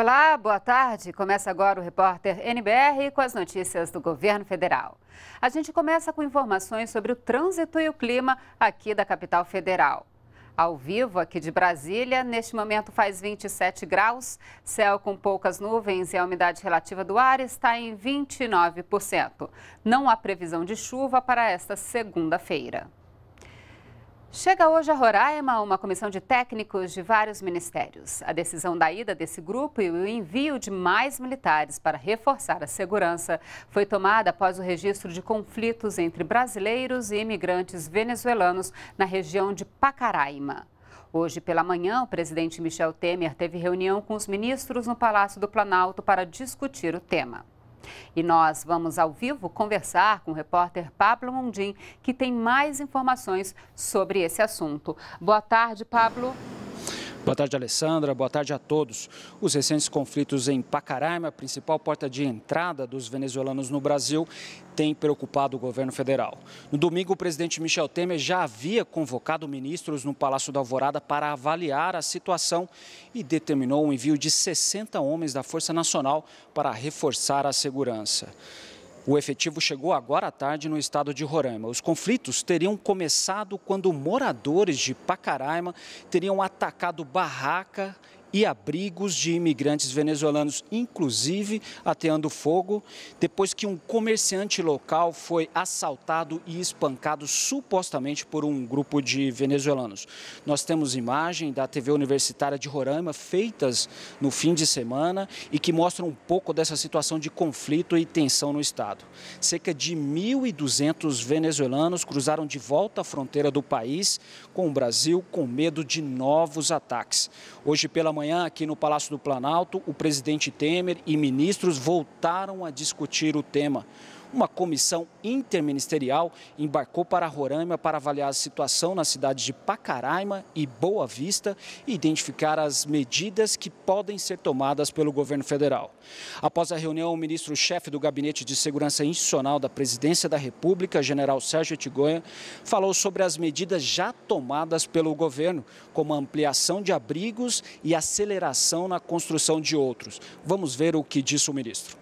Olá, boa tarde. Começa agora o repórter NBR com as notícias do governo federal. A gente começa com informações sobre o trânsito e o clima aqui da capital federal. Ao vivo aqui de Brasília, neste momento faz 27 graus, céu com poucas nuvens e a umidade relativa do ar está em 29%. Não há previsão de chuva para esta segunda-feira. Chega hoje a Roraima uma comissão de técnicos de vários ministérios. A decisão da ida desse grupo e o envio de mais militares para reforçar a segurança foi tomada após o registro de conflitos entre brasileiros e imigrantes venezuelanos na região de Pacaraima. Hoje pela manhã, o presidente Michel Temer teve reunião com os ministros no Palácio do Planalto para discutir o tema. E nós vamos ao vivo conversar com o repórter Pablo Mundim, que tem mais informações sobre esse assunto. Boa tarde, Pablo. Boa tarde, Alessandra. Boa tarde a todos. Os recentes conflitos em Pacaraima, a principal porta de entrada dos venezuelanos no Brasil, têm preocupado o governo federal. No domingo, o presidente Michel Temer já havia convocado ministros no Palácio da Alvorada para avaliar a situação e determinou o envio de 60 homens da Força Nacional para reforçar a segurança. O efetivo chegou agora à tarde no estado de Roraima. Os conflitos teriam começado quando moradores de Pacaraima teriam atacado barraca e abrigos de imigrantes venezuelanos, inclusive ateando fogo, depois que um comerciante local foi assaltado e espancado supostamente por um grupo de venezuelanos. Nós temos imagem da TV Universitária de Roraima feitas no fim de semana e que mostram um pouco dessa situação de conflito e tensão no estado. Cerca de 1.200 venezuelanos cruzaram de volta a fronteira do país com o Brasil com medo de novos ataques. Hoje pela manhã, aqui no Palácio do Planalto, o presidente Temer e ministros voltaram a discutir o tema uma comissão interministerial embarcou para Roraima para avaliar a situação na cidade de Pacaraima e Boa Vista e identificar as medidas que podem ser tomadas pelo governo federal. Após a reunião, o ministro-chefe do Gabinete de Segurança Institucional da Presidência da República, general Sérgio Etigonha, falou sobre as medidas já tomadas pelo governo, como a ampliação de abrigos e aceleração na construção de outros. Vamos ver o que disse o ministro.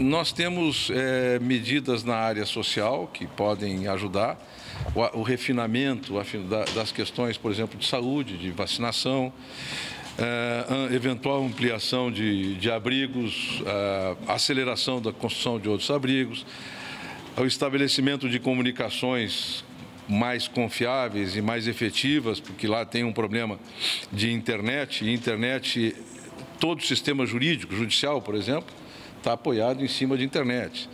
Nós temos é, medidas na área social que podem ajudar, o, o refinamento das questões, por exemplo, de saúde, de vacinação, é, eventual ampliação de, de abrigos, é, aceleração da construção de outros abrigos, o estabelecimento de comunicações mais confiáveis e mais efetivas, porque lá tem um problema de internet, e internet todo o sistema jurídico, judicial, por exemplo, está apoiado em cima de internet.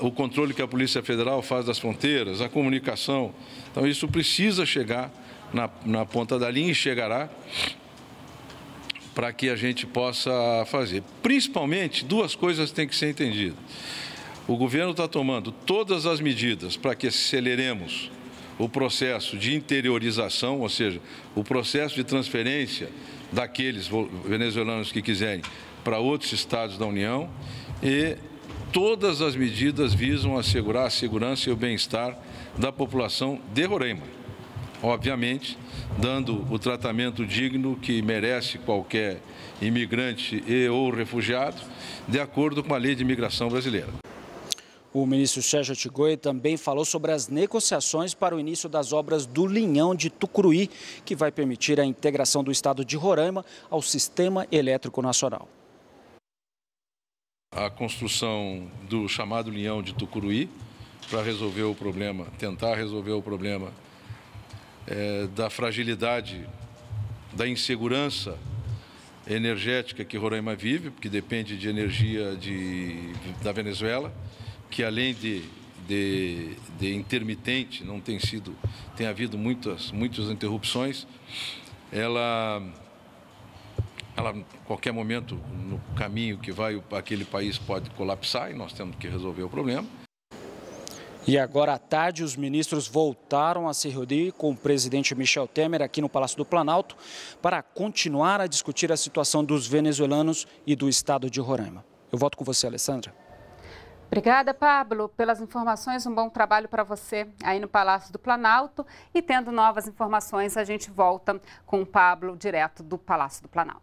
O controle que a Polícia Federal faz das fronteiras, a comunicação. Então, isso precisa chegar na, na ponta da linha e chegará para que a gente possa fazer. Principalmente, duas coisas têm que ser entendidas. O governo está tomando todas as medidas para que aceleremos o processo de interiorização, ou seja, o processo de transferência daqueles venezuelanos que quiserem para outros estados da União e todas as medidas visam assegurar a segurança e o bem-estar da população de Roraima. Obviamente, dando o tratamento digno que merece qualquer imigrante e ou refugiado, de acordo com a lei de imigração brasileira. O ministro Sérgio Tigoi também falou sobre as negociações para o início das obras do Linhão de Tucuruí, que vai permitir a integração do estado de Roraima ao sistema elétrico nacional a construção do chamado Leão de Tucuruí para resolver o problema, tentar resolver o problema é, da fragilidade, da insegurança energética que Roraima vive, porque depende de energia de, da Venezuela, que além de, de, de intermitente, não tem sido, tem havido muitas, muitas interrupções, ela ela, qualquer momento, no caminho que vai, aquele país pode colapsar e nós temos que resolver o problema. E agora à tarde, os ministros voltaram a se reunir com o presidente Michel Temer aqui no Palácio do Planalto para continuar a discutir a situação dos venezuelanos e do estado de Roraima. Eu volto com você, Alessandra. Obrigada, Pablo, pelas informações. Um bom trabalho para você aí no Palácio do Planalto. E tendo novas informações, a gente volta com o Pablo direto do Palácio do Planalto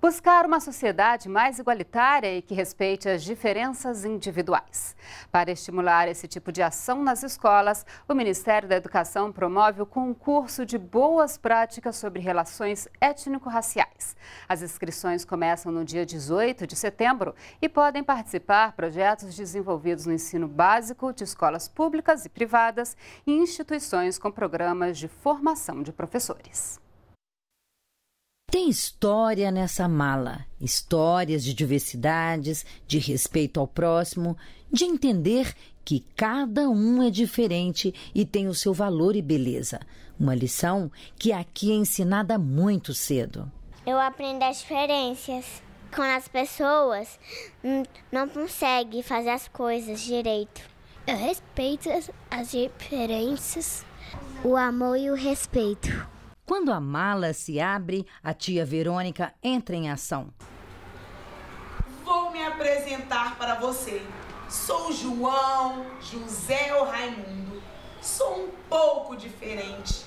buscar uma sociedade mais igualitária e que respeite as diferenças individuais. Para estimular esse tipo de ação nas escolas, o Ministério da Educação promove o concurso de boas práticas sobre relações étnico-raciais. As inscrições começam no dia 18 de setembro e podem participar projetos desenvolvidos no ensino básico de escolas públicas e privadas e instituições com programas de formação de professores. Tem história nessa mala, histórias de diversidades, de respeito ao próximo, de entender que cada um é diferente e tem o seu valor e beleza. Uma lição que aqui é ensinada muito cedo. Eu aprendo as diferenças. Quando as pessoas hum, não conseguem fazer as coisas direito. Eu respeito as, diferenças, o amor e o respeito. Quando a mala se abre, a tia Verônica entra em ação. Vou me apresentar para você. Sou João José ou Raimundo. Sou um pouco diferente.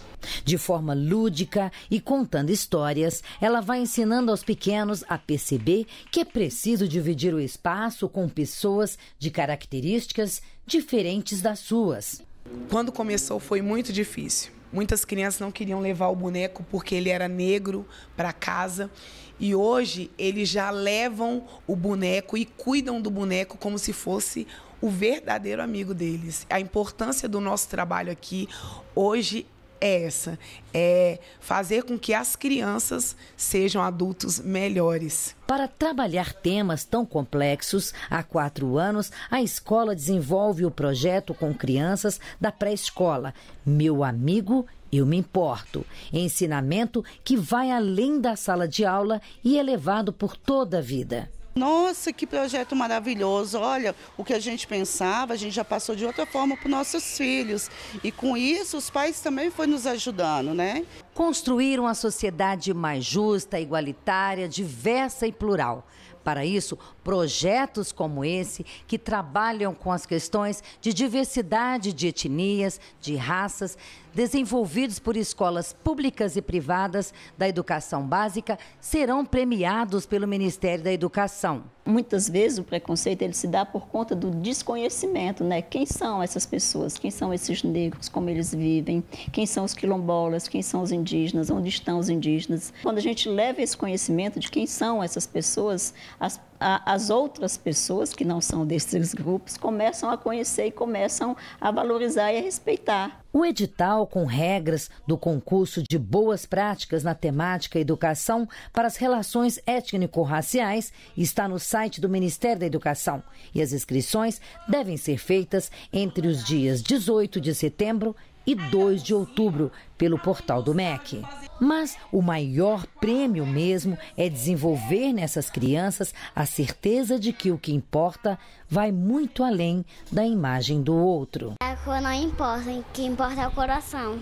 De forma lúdica e contando histórias, ela vai ensinando aos pequenos a perceber que é preciso dividir o espaço com pessoas de características diferentes das suas. Quando começou foi muito difícil. Muitas crianças não queriam levar o boneco porque ele era negro para casa. E hoje eles já levam o boneco e cuidam do boneco como se fosse o verdadeiro amigo deles. A importância do nosso trabalho aqui hoje é essa: é fazer com que as crianças sejam adultos melhores. Para trabalhar temas tão complexos, há quatro anos, a escola desenvolve o projeto com crianças da pré-escola Meu Amigo eu me importo. Ensinamento que vai além da sala de aula e é levado por toda a vida. Nossa, que projeto maravilhoso! Olha, o que a gente pensava, a gente já passou de outra forma para os nossos filhos. E com isso, os pais também foram nos ajudando, né? Construir uma sociedade mais justa, igualitária, diversa e plural. Para isso, projetos como esse, que trabalham com as questões de diversidade de etnias, de raças, desenvolvidos por escolas públicas e privadas da educação básica, serão premiados pelo Ministério da Educação. Muitas vezes o preconceito ele se dá por conta do desconhecimento, né? Quem são essas pessoas? Quem são esses negros? Como eles vivem? Quem são os quilombolas? Quem são os indígenas? Onde estão os indígenas? Quando a gente leva esse conhecimento de quem são essas pessoas, as, a, as outras pessoas que não são desses grupos começam a conhecer e começam a valorizar e a respeitar. O edital com regras do concurso de boas práticas na temática educação para as relações étnico-raciais está no site do Ministério da Educação e as inscrições devem ser feitas entre os dias 18 de setembro e 2 de outubro pelo portal do MEC. Mas o maior prêmio mesmo é desenvolver nessas crianças a certeza de que o que importa vai muito além da imagem do outro. É a cor não importa, o que importa é o coração.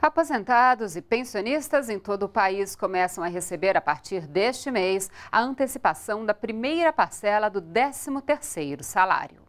Aposentados e pensionistas em todo o país começam a receber a partir deste mês a antecipação da primeira parcela do 13º salário.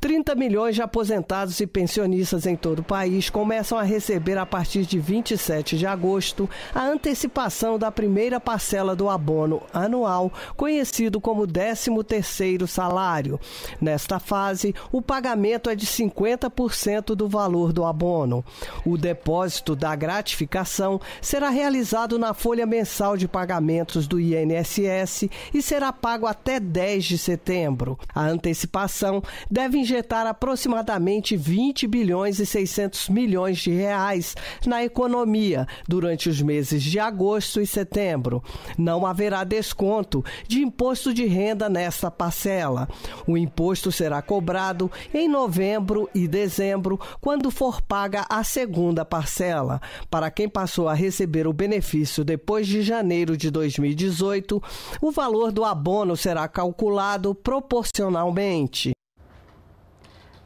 30 milhões de aposentados e pensionistas em todo o país começam a receber a partir de 27 de agosto a antecipação da primeira parcela do abono anual, conhecido como 13º salário. Nesta fase, o pagamento é de 50% do valor do abono. O depósito da gratificação será realizado na folha mensal de pagamentos do INSS e será pago até 10 de setembro. A antecipação deve injetar aproximadamente 20 bilhões e 600 milhões de reais na economia durante os meses de agosto e setembro. Não haverá desconto de imposto de renda nesta parcela. O imposto será cobrado em novembro e dezembro, quando for paga a segunda parcela. Para quem passou a receber o benefício depois de janeiro de 2018, o valor do abono será calculado proporcionalmente.